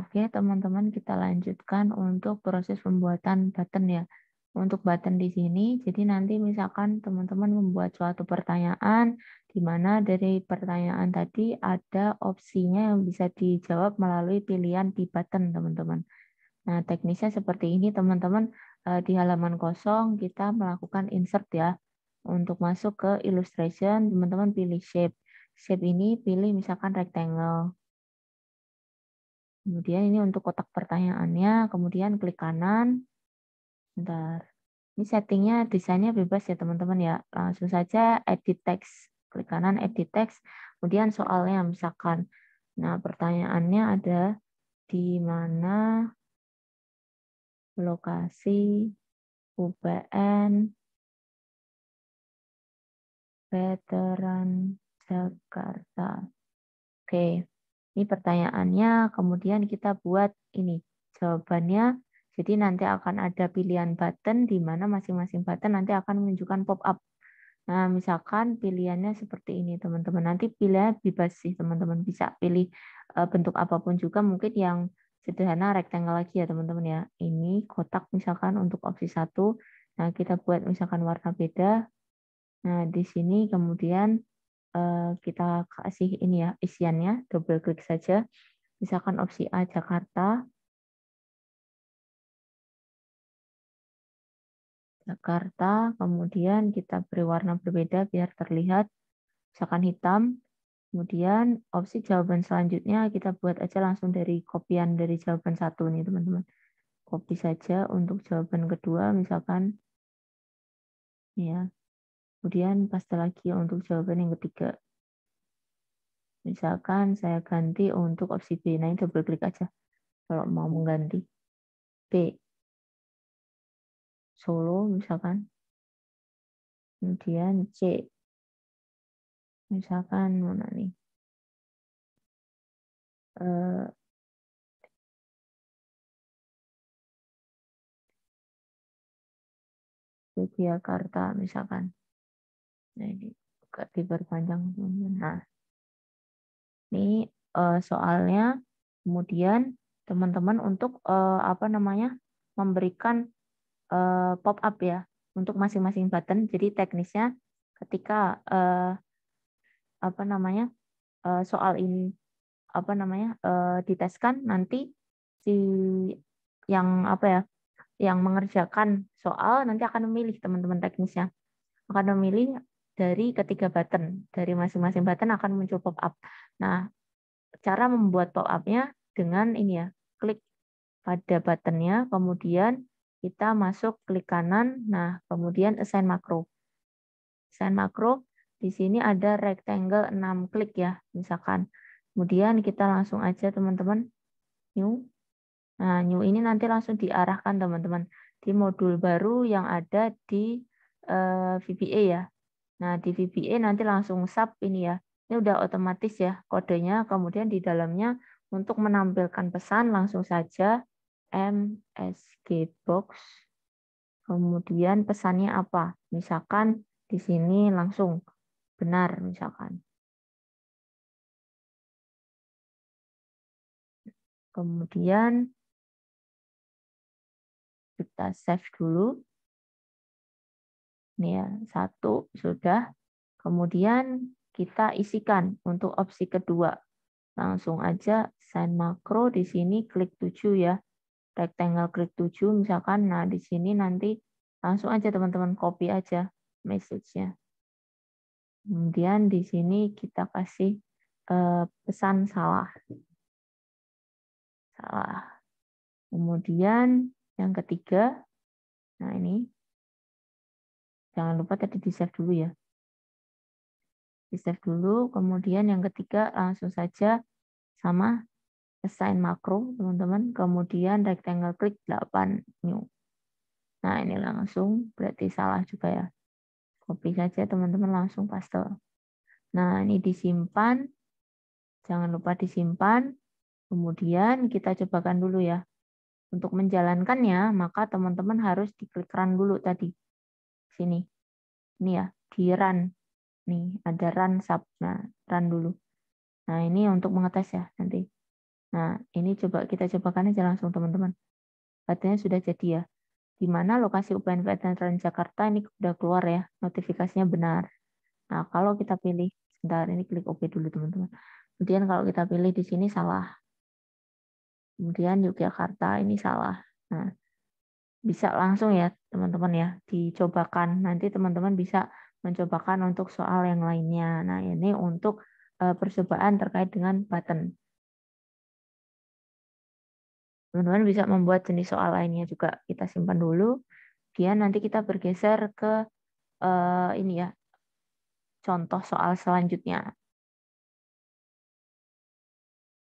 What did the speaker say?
Oke, teman-teman kita lanjutkan untuk proses pembuatan button ya. Untuk button di sini, jadi nanti misalkan teman-teman membuat suatu pertanyaan, di mana dari pertanyaan tadi ada opsinya yang bisa dijawab melalui pilihan di button, teman-teman. Nah, teknisnya seperti ini, teman-teman. Eh, di halaman kosong, kita melakukan insert ya. Untuk masuk ke illustration, teman-teman pilih shape. Shape ini pilih misalkan rectangle. Kemudian ini untuk kotak pertanyaannya, kemudian klik kanan. Bentar. Ini settingnya, desainnya bebas ya teman-teman ya. Langsung saja edit text. Klik kanan edit text. Kemudian soalnya misalkan. Nah pertanyaannya ada di mana lokasi UPN Veteran Jakarta. Oke. Okay. Ini pertanyaannya, kemudian kita buat ini jawabannya. Jadi nanti akan ada pilihan button di mana masing-masing button nanti akan menunjukkan pop-up. Nah, misalkan pilihannya seperti ini, teman-teman. Nanti pilih bebas sih, teman-teman. Bisa pilih eh, bentuk apapun juga, mungkin yang sederhana rectangle lagi ya, teman-teman ya. Ini kotak misalkan untuk opsi satu. Nah, kita buat misalkan warna beda. Nah, di sini kemudian Eh, kita kasih ini ya isiannya, double klik saja. Misalkan opsi A Jakarta. Jakarta, kemudian kita beri warna berbeda biar terlihat misalkan hitam. Kemudian opsi jawaban selanjutnya kita buat aja langsung dari kopian dari jawaban satu nih teman-teman. Copy saja untuk jawaban kedua misalkan ya Kemudian paste lagi untuk jawaban yang ketiga. Misalkan saya ganti untuk opsi B. Nah, ini double klik aja kalau mau mengganti. B. Solo misalkan. Kemudian C. Misalkan mana nih? Uh, Yogyakarta misalkan. Nah, ini diperpanjang. Nah, ini uh, soalnya kemudian teman-teman untuk uh, apa namanya memberikan uh, eh, pop up ya untuk masing-masing button. Jadi teknisnya ketika uh, apa namanya uh, soal ini apa namanya uh, diteskan nanti si yang apa ya yang mengerjakan soal nanti akan memilih teman-teman teknisnya akan memilih dari ketiga button. Dari masing-masing button akan muncul pop-up. Nah, cara membuat pop-up-nya dengan ini ya, klik pada button-nya, kemudian kita masuk klik kanan, nah kemudian assign macro. Assign macro, di sini ada rectangle 6 klik ya, misalkan. Kemudian kita langsung aja teman-teman, new. Nah, new ini nanti langsung diarahkan teman-teman di modul baru yang ada di eh, VBA ya, Nah, di VBA nanti langsung sub ini ya. Ini udah otomatis ya kodenya, kemudian di dalamnya untuk menampilkan pesan langsung saja MSG box. Kemudian pesannya apa? Misalkan di sini langsung benar misalkan. Kemudian kita save dulu. Nih ya, satu sudah. Kemudian kita isikan untuk opsi kedua. Langsung aja send makro di sini klik 7 ya. Rectangle klik 7 misalkan. Nah, di sini nanti langsung aja teman-teman copy aja message-nya. Kemudian di sini kita kasih eh, pesan salah. Salah. Kemudian yang ketiga, nah ini Jangan lupa tadi di save dulu ya. Di save dulu, kemudian yang ketiga langsung saja sama assign makro, teman-teman. Kemudian rectangle klik 8 new. Nah, ini langsung berarti salah juga ya. Copy saja teman-teman langsung paste. Nah, ini disimpan. Jangan lupa disimpan. Kemudian kita cobakan dulu ya. Untuk menjalankannya, maka teman-teman harus diklik run dulu tadi sini. Ini ya, di run. Nih, ada run sub. Nah, run dulu. Nah, ini untuk mengetes ya nanti. Nah, ini coba kita coba cobakan aja langsung teman-teman. Artinya sudah jadi ya. Di mana lokasi UPN Veteran Jakarta ini sudah keluar ya, notifikasinya benar. Nah, kalau kita pilih, sebentar ini klik OK dulu teman-teman. Kemudian kalau kita pilih di sini salah. Kemudian Yogyakarta ini salah. Nah, bisa langsung ya teman-teman ya dicobakan. Nanti teman-teman bisa mencobakan untuk soal yang lainnya. Nah ini untuk eh, percobaan terkait dengan button. Teman-teman bisa membuat jenis soal lainnya juga. Kita simpan dulu. Kemudian nanti kita bergeser ke eh, ini ya contoh soal selanjutnya.